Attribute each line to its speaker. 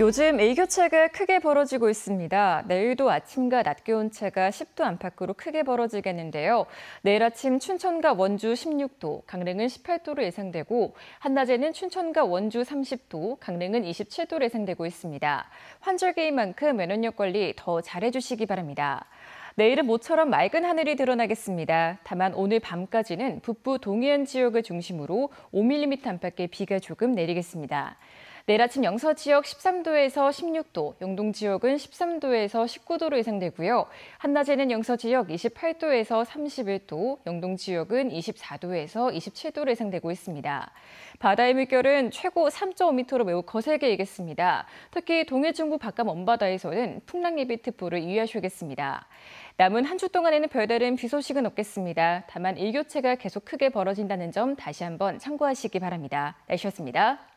Speaker 1: 요즘 일교차가 크게 벌어지고 있습니다. 내일도 아침과 낮 기온차가 10도 안팎으로 크게 벌어지겠는데요. 내일 아침 춘천과 원주 16도, 강릉은 18도로 예상되고 한낮에는 춘천과 원주 30도, 강릉은 27도로 예상되고 있습니다. 환절기인 만큼 면역력 관리 더 잘해주시기 바랍니다. 내일은 모처럼 맑은 하늘이 드러나겠습니다. 다만 오늘 밤까지는 북부 동해안 지역을 중심으로 5mm 안팎의 비가 조금 내리겠습니다. 내일 아침 영서 지역 13도에서 16도, 영동 지역은 13도에서 19도로 예상되고요. 한낮에는 영서 지역 28도에서 31도, 영동 지역은 24도에서 27도로 예상되고 있습니다. 바다의 물결은 최고 3.5m로 매우 거세게 이겠습니다 특히 동해 중부 바깥 먼바다에서는 풍랑예비 특보를 유의하셔야겠습니다. 남은 한 주 동안에는 별다른 비 소식은 없겠습니다. 다만 일교차가 계속 크게 벌어진다는 점 다시 한번 참고하시기 바랍니다. 날씨였습니다.